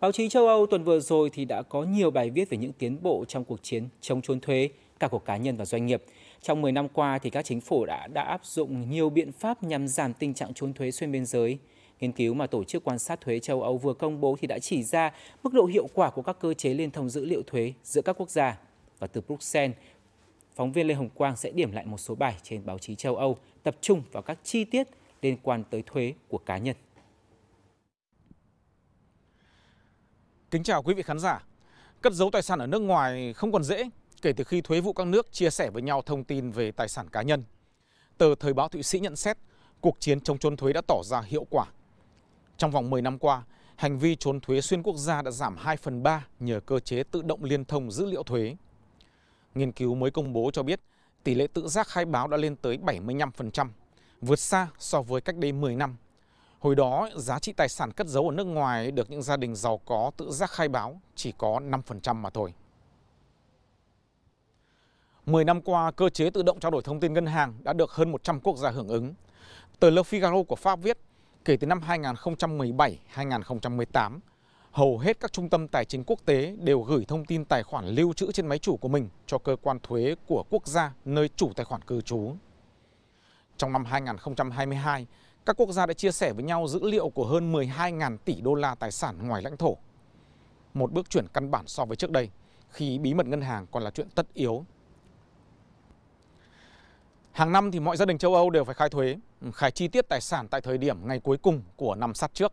Báo chí châu Âu tuần vừa rồi thì đã có nhiều bài viết về những tiến bộ trong cuộc chiến chống trốn thuế cả của cá nhân và doanh nghiệp. Trong 10 năm qua thì các chính phủ đã đã áp dụng nhiều biện pháp nhằm giảm tình trạng trốn thuế xuyên biên giới. Nghiên cứu mà tổ chức quan sát thuế châu Âu vừa công bố thì đã chỉ ra mức độ hiệu quả của các cơ chế liên thông dữ liệu thuế giữa các quốc gia. Và từ Bruxelles, phóng viên Lê Hồng Quang sẽ điểm lại một số bài trên báo chí châu Âu tập trung vào các chi tiết liên quan tới thuế của cá nhân. Kính chào quý vị khán giả. Cất giấu tài sản ở nước ngoài không còn dễ kể từ khi thuế vụ các nước chia sẻ với nhau thông tin về tài sản cá nhân. Tờ Thời báo Thụy Sĩ nhận xét cuộc chiến chống trốn thuế đã tỏ ra hiệu quả. Trong vòng 10 năm qua, hành vi trốn thuế xuyên quốc gia đã giảm 2 phần 3 nhờ cơ chế tự động liên thông dữ liệu thuế. Nghiên cứu mới công bố cho biết tỷ lệ tự giác khai báo đã lên tới 75%, vượt xa so với cách đây 10 năm Hồi đó, giá trị tài sản cất giấu ở nước ngoài được những gia đình giàu có tự giác khai báo chỉ có 5% mà thôi. 10 năm qua, cơ chế tự động trao đổi thông tin ngân hàng đã được hơn 100 quốc gia hưởng ứng. Tờ Le Figaro của Pháp viết, kể từ năm 2017-2018, hầu hết các trung tâm tài chính quốc tế đều gửi thông tin tài khoản lưu trữ trên máy chủ của mình cho cơ quan thuế của quốc gia nơi chủ tài khoản cư trú. Trong năm 2022, các quốc gia đã chia sẻ với nhau dữ liệu của hơn 12.000 tỷ đô la tài sản ngoài lãnh thổ. Một bước chuyển căn bản so với trước đây, khi bí mật ngân hàng còn là chuyện tất yếu. Hàng năm thì mọi gia đình châu Âu đều phải khai thuế, khai chi tiết tài sản tại thời điểm ngày cuối cùng của năm sát trước.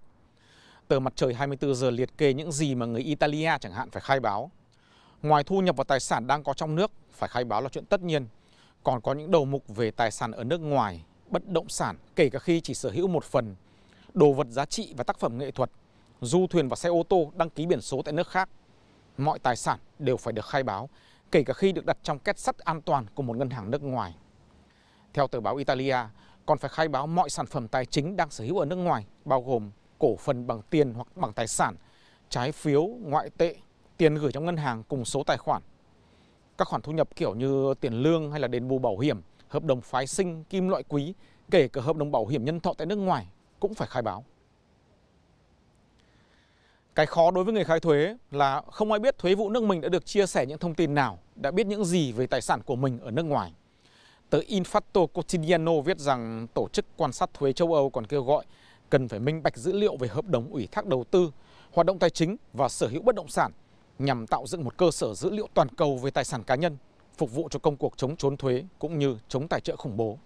Tờ mặt trời 24 giờ liệt kê những gì mà người Italia chẳng hạn phải khai báo. Ngoài thu nhập và tài sản đang có trong nước, phải khai báo là chuyện tất nhiên. Còn có những đầu mục về tài sản ở nước ngoài bất động sản kể cả khi chỉ sở hữu một phần, đồ vật giá trị và tác phẩm nghệ thuật, du thuyền và xe ô tô đăng ký biển số tại nước khác. Mọi tài sản đều phải được khai báo, kể cả khi được đặt trong két sắt an toàn của một ngân hàng nước ngoài. Theo tờ báo Italia, còn phải khai báo mọi sản phẩm tài chính đang sở hữu ở nước ngoài, bao gồm cổ phần bằng tiền hoặc bằng tài sản, trái phiếu, ngoại tệ, tiền gửi trong ngân hàng cùng số tài khoản. Các khoản thu nhập kiểu như tiền lương hay là đền bù bảo hiểm – hợp đồng phái sinh, kim loại quý, kể cả hợp đồng bảo hiểm nhân thọ tại nước ngoài cũng phải khai báo. Cái khó đối với người khai thuế là không ai biết thuế vụ nước mình đã được chia sẻ những thông tin nào, đã biết những gì về tài sản của mình ở nước ngoài. Tờ Infatto Quotidiano viết rằng tổ chức quan sát thuế châu Âu còn kêu gọi cần phải minh bạch dữ liệu về hợp đồng ủy thác đầu tư, hoạt động tài chính và sở hữu bất động sản nhằm tạo dựng một cơ sở dữ liệu toàn cầu về tài sản cá nhân phục vụ cho công cuộc chống trốn thuế cũng như chống tài trợ khủng bố.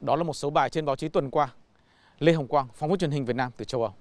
Đó là một số bài trên báo chí tuần qua. Lê Hồng Quang, phóng viên truyền hình Việt Nam từ châu Âu.